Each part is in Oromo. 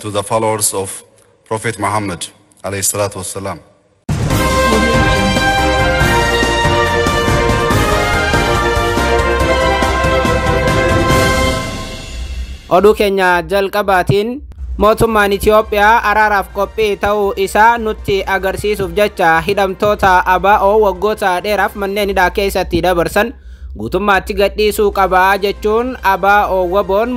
to the followers of Prophet Muhammad alayhi salatu wassalam. Odu Kenya jal kabatin Ethiopia araraf kopi tau wasalam. Oduu keenya jalqabaatiin mootummaan Itiyoophiyaa araaraaf qophii ta'uu isaa nutti agarsiisuuf da kesa tida bersan dheeraaf manneen hidhaa tota, keessatti dabarsan guutummaatti aba o jechuun ABO waboon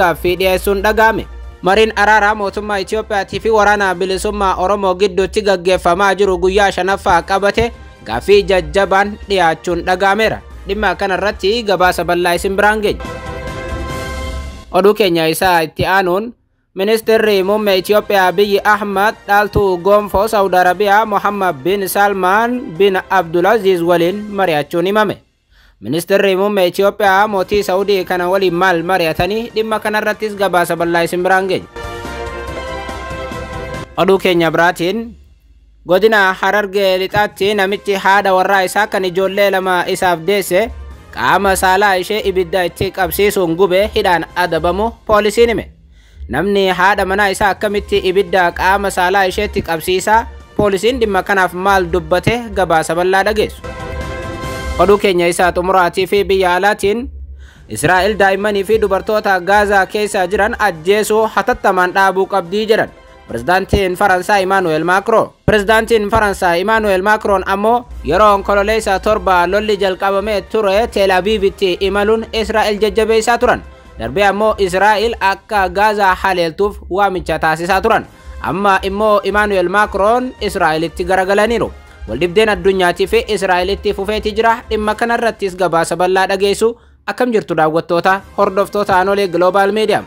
gafi dia sun dagame. Marin Arara, mootummaa Itiyoophiyaa fi waraana bilisummaa Oromoo gidduutti gaggeeffamaa jiru guyyaa shanaffaa qabate Kabate, jajjabaan dhiyaachuun dhagaameera. Dhimma kanarratti gabaasa bal'aa isin biraan geenya. Oduu keenya isaa itti aanuun ministeerri muummee Itiyoophiyaa biyyi Ahmad dhaaltuu gonfoo Saawud Arabiyaa Muhammad bin Salman bin Abdulaziz waliin mari'achuun himame. Ministeerri muummee Itoophiyaa mootii Saawudii kana waliin maal mari'atanii dhimma kanarrattis gabaasa bal'aa isin biraan geenye. Oduu keenya biraatiin godina Harargee lixaatti namichi haadha warraa isaa kan ijoollee lama isaaf deesse qaama saalaa ishee ibidda itti qabsiisuun gube hidhaan adabamu poolisiin hime. Namni haadha manaa isaa akkamitti ibidda qaama saalaa isheetti qabsiisaa poolisiin dhimma kanaaf maal dubbate gabaasa bal'aa dhageessu. Oduu keenya isaat umuraatii fi biyya alaatiin Israa'el daa'immanii fi dubartoota Gaazaa keessa jiran ajjeesuu hatattamaan dhaabuu qabdii jedhan. Pirezidaantiin Faransaay Imaanu'eel Maakiroon. Pirezidaantiin Faransaay Imaanu'eel Maakiroon ammoo yeroo onkololeessaa torba lolli jalqabamee ture Teelaaviivitti imaluun Israa'el jajjabeessaa turan. Darbee ammoo Israa'el akka Gaazaa haleeltuuf waamicha taasisaa turan. Amma immoo Imaanu'eel Maakiroon Israa'elitti garagalaniiru. waldibdeen addunyaatti fi Israa'elitti fufeeti jira dhimma kanarrattis gabaasa bal'aa dhageessu akkam jirtu daawwattoota hordoftoota anole Global Meediyaam.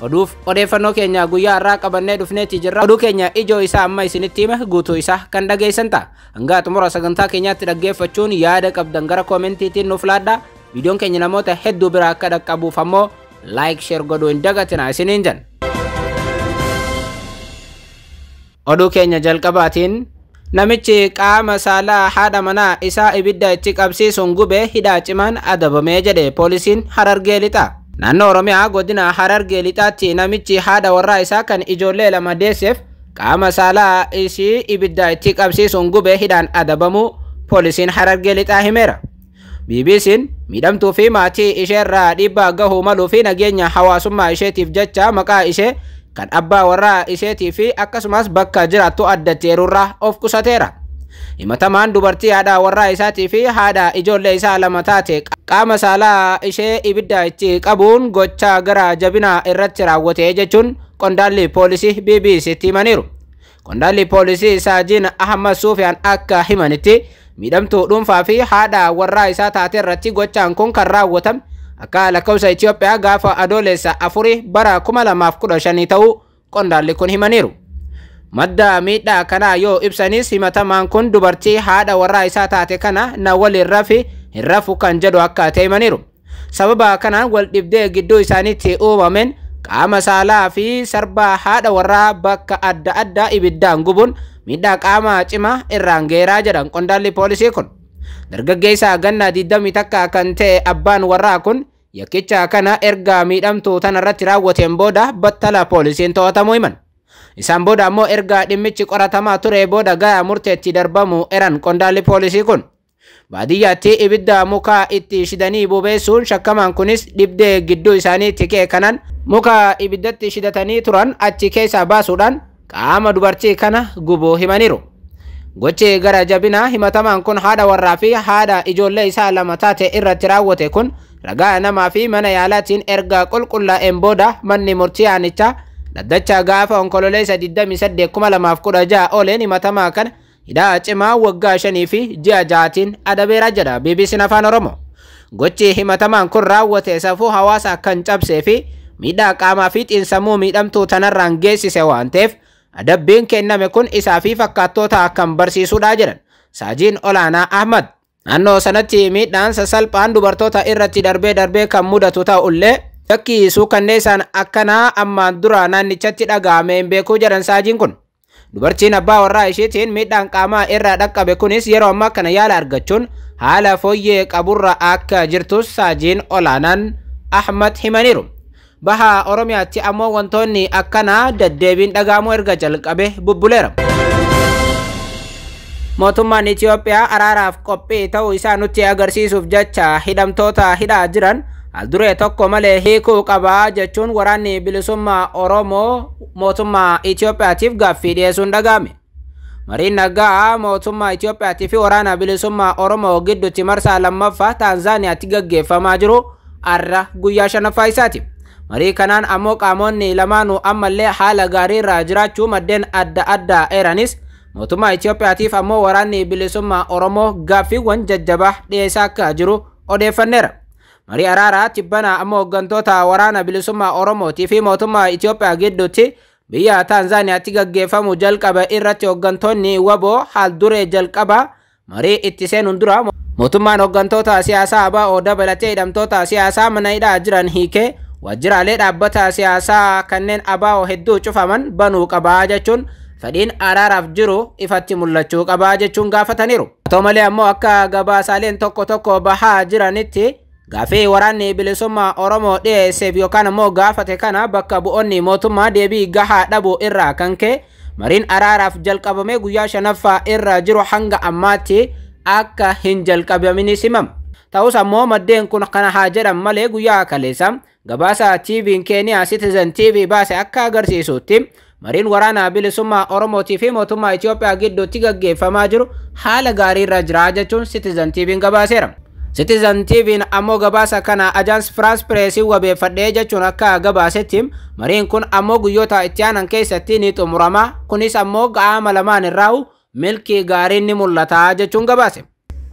Oduuf odeeffannoo keenya guyyaa irraa qabannee dhufneetti jirra. Oduu Kenya, ijo Isa amma isinitti hime Isa kanda kan dhageessan ta'a. Hanga kenya sagantaa keenyaatti dhaggeeffachuun yaada qabdan gara koomentiitiin nuuf laaddaa. Viidiyoon keenya namoota hedduu bira akka dhaqqabuuf ammoo laayik sheer godhuu hin dagatina isiniin jan. Oduu keenya jalqabaatiin namichi qaama saalaa haadha manaa isaa ibidda itti qabsiisuun gubee hidhaa cimaan adabamee jedhe poolisiin harargee lixa. Naannoo Oromiyaa godina Harargee lixaatti namichi haadha warraa isaa kan ijoollee lama deesseef qaama saalaa isii ibidda itti qabsiisuun gubee hidhaan adabamuu poolisiin Harargee lixaa himeera. BBC'n miidhamtuu fi maatii isheerraa dhiibbaa gahuu maluu fi nageenya hawaasummaa isheetiif jecha maqaa ishee kan abbaa warraa isheetii akkasumas bakka jiraattu addateerurraa of qusateera. himatamaan dubartii haadha warraa isaatii fi haadha ijoollee isaa lama taate qaama saalaa ishee ibidda itti qabuun gochaa gara jabinaa irratti raawwate jechuun qondaalli poolisii bbctti himaniiru qondaalli poolisii saajin ahmad suufiyaan akka himanitti miidhamtuu dhuunfaa fi haadha warraa isaa taate irratti gochaan kun kan raawwatame akka lakkoofsa Itoophiyaa gaafa adoolessa afurii bara 2015 ta'uu qondaalli kun himaniiru. Madda miidhaa kanaa yoo ibsanis himatamaan kun dubartii haadha warraa isaa taate kana na waliin rafi hin rafu kan jedhu akka ta'e himaniiru. Sababa kanaan wal dhibdee gidduu isaaniitti uumameen qaama saalaa fi sarbaa haadha warraa bakka adda addaa ibiddaan gubuun miidhaa qaama cimaa irraan geeraa jedhan qondaalli poolisii kun. Dargaggeessaa gannaa 21 kan ta'e abbaan warraa kun Yakkicha kana erga miidhamtuu irratti raawwateen booda battala poolisiin to'atamuu himan. Isaan booda ammoo erga dhimmichi qoratamaa ture booda gahaa murteetti darbamu eran qondaalli poolisii kun. Baadiyyaatti ibidda mukaa itti shidanii bubeessuun shakkamaan kunis dhibdee gidduu isaaniitti kee kanan muka ibiddatti shidatanii turan achi keessa baasuudhaan qaama dubartii kana gubuu himaniiru. Gochi gara jabinaa himatamaan kun haadha warraa fi haadha ijoollee isaa lama taate irratti raawwate kun ragaa namaa fi mana yaalaatiin ergaa qulqullaa'een booda manni murtii aanichaa daddachaa gaafa onkololeessa 28,2016 ooleen himatamaa kana hidhaa cimaa waggaa shanii fi ji'a ja'aatiin adabeera jedha BBC'n afaan Oromoo. Gochi himatamaan kun raawwate safuu hawaasa kan cabsee fi miidhaa qaamaa fi xiinsammuu miidhamtuu tanarraan geessise waan ta'eef adabbiin kenname kun isaa fi fakkaattoota akkan barsiisudha jedhan Saajiin Olaanaa Ahmad. Naannoo sanatti miidhaan sasalphaan dubartoota irratti kam muda kan tota ulle ta'ullee yakkiisuu kanneen akana amma durana ni naannichatti daga hin beekuu kujaran sajin kun. Dubartiin abbaa warraa isheetiin kama irra daka be kunis yero amma kana yaala argachuun hala foye qaburra akka jirtus sajin olanan Ahmad himaniiru. Bahaa Oromiyaatti akana wantoonni bin daga mo erga jalqabe bubuleram mootummaan Itiyoophiyaa araaraaf qophii ta'uu isaa nutti agarsiisuuf jecha hidhamtoota hidhaa jiran alduree tokko malee hiikuu qabaa jechuun waraanni bilisummaa Oromoo mootummaa Itiyoophiyaatiif gaaffii dhiyeessuun dhagaame. Mariin nagaa mootummaa Itiyoophiyaatii waraana bilisummaa Oromoo gidduutti marsaa lammaffa Taanzaniyaatti gaggeeffamaa jiru arra guyyaa shanaffaa isaati. Marii kanaan ammoo qaamonni lamaanuu ammallee haala gaariirra jiraachuu maddeen adda adda eeranis mootummaa Itoophiyaatiif ammoo waraanni bilisummaa Oromoo gaaffiiwwan jajjabaa dhiyeessaa akka jiru odeeffanneera. Marii araaraa tibbanaa ammoo hoggantoota waraana bilisummaa Oromootii fi mootummaa Itoophiyaa gidduutti biyya Taanzaaniyaatti gaggeeffamu jalqabaa irratti hoggantoonni waboo haal duree jalqabaa marii itti seenuun dura mootummaan hoggantoota siyaasaa ABO dabalatee hidhamtoota siyaasaa mana hidhaa jiran hiikee waajjiraalee dhaabbata siyaasaa kanneen ABO hedduu cufaman banuu qabaa jechuun fedhiin araaraaf jiru ifatti mul'achuu qabaa jechuun gaafataniiru. Haa malee ammoo akka gabaasaaleen tokko tokko bahaa jiranitti gaafii waraanni bilisummaa Oromoo dhiyeesseef yookaan ammoo gaafate kana bakka bu'oonni mootummaa deebii gahaa dhabuu irraa kan ka'e mariin araaraaf jalqabamee guyyaa shanaffaa irra jiru hanga ammaatti akka hin jalqabaminis himama. Ta'us ammoo maddeen kun kana haa jedhan malee guyyaa kaleessa gabaasa TV'n Keeniyaa Citizen TV baase akka agarsiisutti mariin waraana bilisummaa Oromootii fi mootummaa Itoophiyaa gidduutti gaggeeffamaa jiru haala gaarii jira jechuun Citizen TV'n gabaaseera. Citizen TV'n ammoo gabaasa kana Ajaans Firaans Pireesii wabeeffadhee jechuun akka gabaasetti mariin kun ammoo guyyoota itti aanan keessatti ni xumuramaa kunis ammoo ga'aama lamaan irraa milkii gaariin ni mul'ata jechuun gabaase.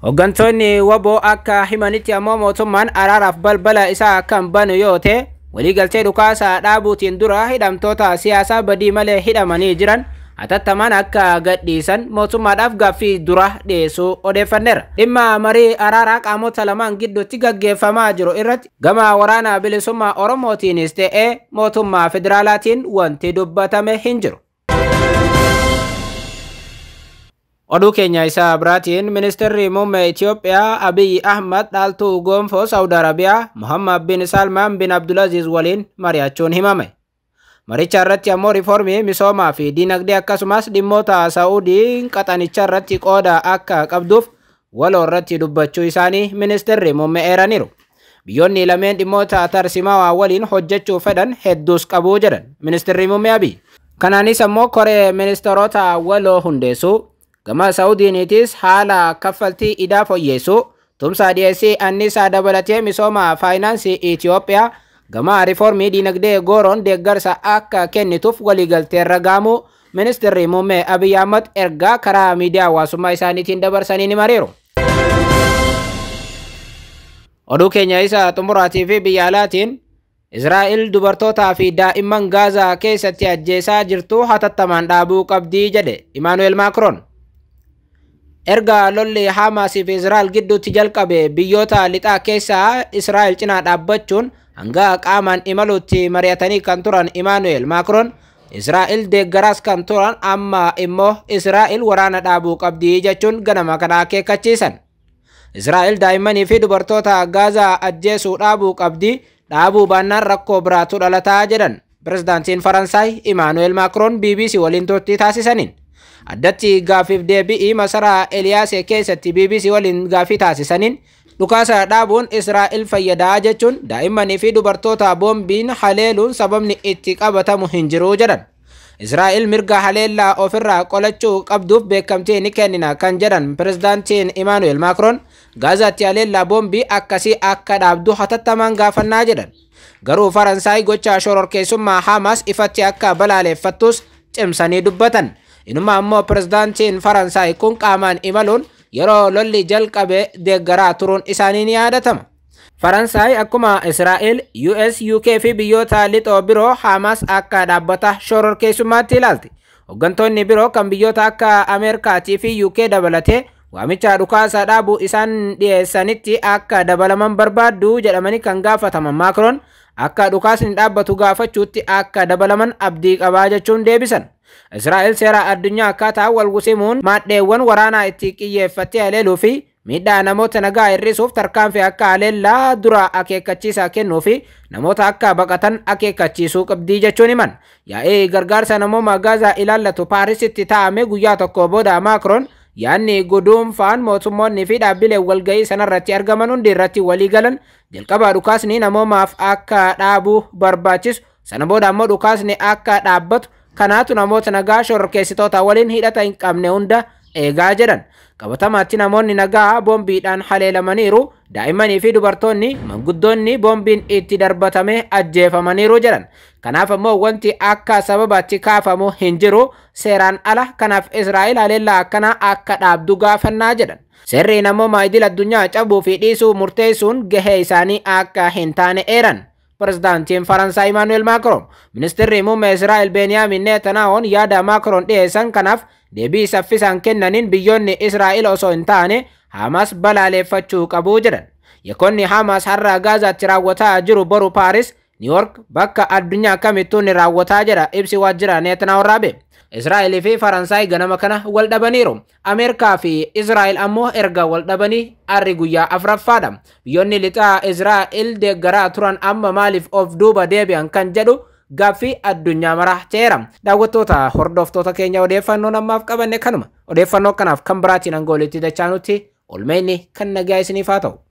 Hooggantoonni waboo akka himanitti ammoo mootummaan araaraaf balbala isaa kan banu yoo ta'e waliigaltee dhukaasaa dhaabuutiin dura hidhamtoota siyaasaa badii malee hidhamanii jiran hatattamaan akka gadhiisan mootummaadhaaf gaaffii dura dhiyeessuu odeeffanneera. Dhimma marii araaraa qaamota lamaan gidduutti gaggeeffamaa jiru irratti gama waraanaa bilisummaa Oromootiinis ta'ee mootummaa federaalaatiin wanti dubbatame hin jiru. Oduu Kenya isaa biraatiin ministeerri muummee Itiyoophiyaa Abiyyi Ahmad dhaaltuu gonfoo Saudi Arabia Muhammad bin Salman bin Abdulaziz waliin mari'achuun himame. Maricha irratti ammoo riiformii misoomaa fi dinagdee akkasumas dhimmoota kata ni irratti koda akka qabduuf waloo irratti dubbachuu isaanii ministeerri muummee eeraniiru. lamen di mota tarsimaawaa waliin hojjechuu fedhan hedduus qabu jedhan ministeerri muummee abi. Kanani samo kore ministerota waloo hundesu gama Saawudiiniitis haala kaffaltii idaa fooyyessu tumsaa dhiyeessii annisaa dabalatee misooma faayinaansii Itiyoophiyaa gama riiformii diinagdee gooroon deeggarsa akka kennituuf waliigalteerra gaamuu ministirri muummee Abiy Ahmad ergaa karaa miidiyaa hawaasummaa isaaniitiin dabarsanii ni mariiru. Oduu keenya isa xumuraatii fi biyya alaatiin Israa'el dubartootaa fi daa'imman Gaazaa keessatti ajjeesaa jirtu hatattamaan dhaabuu qabdii jedhe Emmanuel Macron. erga lolli Hamaas fi Israa'el gidduutti jalqabe biyyoota lixaa keessaa Israa'el cinaa dhaabbachuun hanga qaamaan imaluutti mari'atanii kan turan Imaanu'eel Maakroon Israa'el deeggaraas kan turan amma immoo Israa'el waraana dhaabuu qabdi jechuun ganama kana akeekkachiisan. Israa'el daa'immanii fi dubartoota Gaazaa ajjeesuu dhaabuu qabdi dhaabuu baannaan rakkoo biraatu dhalataa jedhan pirezidaantiin Faransaay Imaanu'eel Maakroon BBC waliin turtii taasisaniin. addatti gaafiif deebi'i masaraa Eliyaasee keessatti BBC waliin gaafii taasisaniin dhukaasa dhaabuun Israa'el fayyadaa jechuun daa'immanii fi dubartoota boombiin haleeluun sababni itti qabatamu hin jiru jedhan. Israa'el mirga haleellaa ofirraa qolachuu qabduuf beekamtii ni kennina kan jedhan pirezidaantiin Imaanu'eel Maakiroon gaazatti haleellaa boombii akkasii akka dhaabdu hatattamaan gaafannaa jedhan. Garuu Faransaay gochaa shororkeessummaa Hamas ifatti akka balaaleeffattus cimsanii dubbatan. Inuma ammoo pirezidaantiin Faransaay kun qaamaan imaluun yeroo lolli jalqabee deeggaraa turuun isaanii ni yaadatama. Faransaay akkuma Israa'el, US, UK fi biyyoota lixoo biroo Hamas akka dhaabbataa dhaabbata shororkeessummaatti ilaalti. Hooggantoonni biroo kan biyyoota akka Ameerikaatii fi UK dabalatee waamicha dhukaasa dhaabuu isaan dhiyeessanitti akka dabalaman barbaaddu jedhamanii kan gaafatama Maakroon akka dhukaasni dhaabbatu gaafachuutti akka dabalaman abdii qabaa jechuun deebisan. Israa'el seera addunyaa akkaataa wal gusimuun maadheewwan waraanaa itti qiyyeeffattee haleeluu fi miidhaa namoota nagaa hir'isuuf tarkaanfii akka haleellaa dura akeekkachiisaa kennuu fi namoota akka baqatan akeekkachiisuu qabdii jechuun himan. Yaa'ee gargaarsa namooma Gaazaa ilaallatu Paarisitti taa'ame guyyaa tokko booda Maakroon yaadni guduunfaan mootummoonni fi dhaabbileen walga'ii sanarratti argaman hundi irratti walii galan jalqabaa dhukaasni namoomaaf akka dhaabuu barbaachisu sana booda ammoo dhukaasni akka dhaabbatu kanaatu namoota nagaa shororkeessitoota waliin hidhata hin qabne hunda eegaa jedhan qabatamaatti namoonni nagaa boombiidhaan haleelamaniiru daa'immanii fi dubartoonni manguddoonni boombiin itti darbatame ajjeefamaniiru jedhan kanaaf ammoo wanti akka sababaatti kaafamu hin jiru seeraan ala kanaaf israa'el haleellaa akkanaa akka dhaabdu gaafannaa jedhan seerriin ammoo maayidil addunyaa cabuu fi dhiisuu murteessuun gahee isaanii akka hin taane eeran ፕሬዝዳንቲን ፈረንሳይ ኢማኑኤል ማክሮን ሚኒስትሪ muummee israa'el beeniyaamiin netanaahoon yaada maakroon dhiyeessan kanaaf deebii saffisaan kennaniin biyyoonni israa'el osoo hin taane hamas balaaleffachuu qabuu jedhan yakkoonni hamas har'a gaazaatti raawwataa jiru boru paaris Niwuork bakka addunyaa kamittuun raawwataa jira ibsi waajjira Neetanaahu Raabee. Israa'elii fi Faransaay ganama kana wal dhabaniiru. Ameerikaa fi Israa'el ammoo erga wal dhabanii arri guyyaa afuraffaadha. Biyyoonni lixaa Israa'el deeggaraa turan amma maaliif of duuba deebi'an kan jedhu gaaffii addunyaa maraa ta'eera. Daawwattoota hordoftoota keenya odeeffannoon ammaaf qabanne kanuma. Odeeffannoo kanaaf kan biraatiin hanga olitti dachaa nuti olmeenyi kan nagaa isiniif haa ta'u.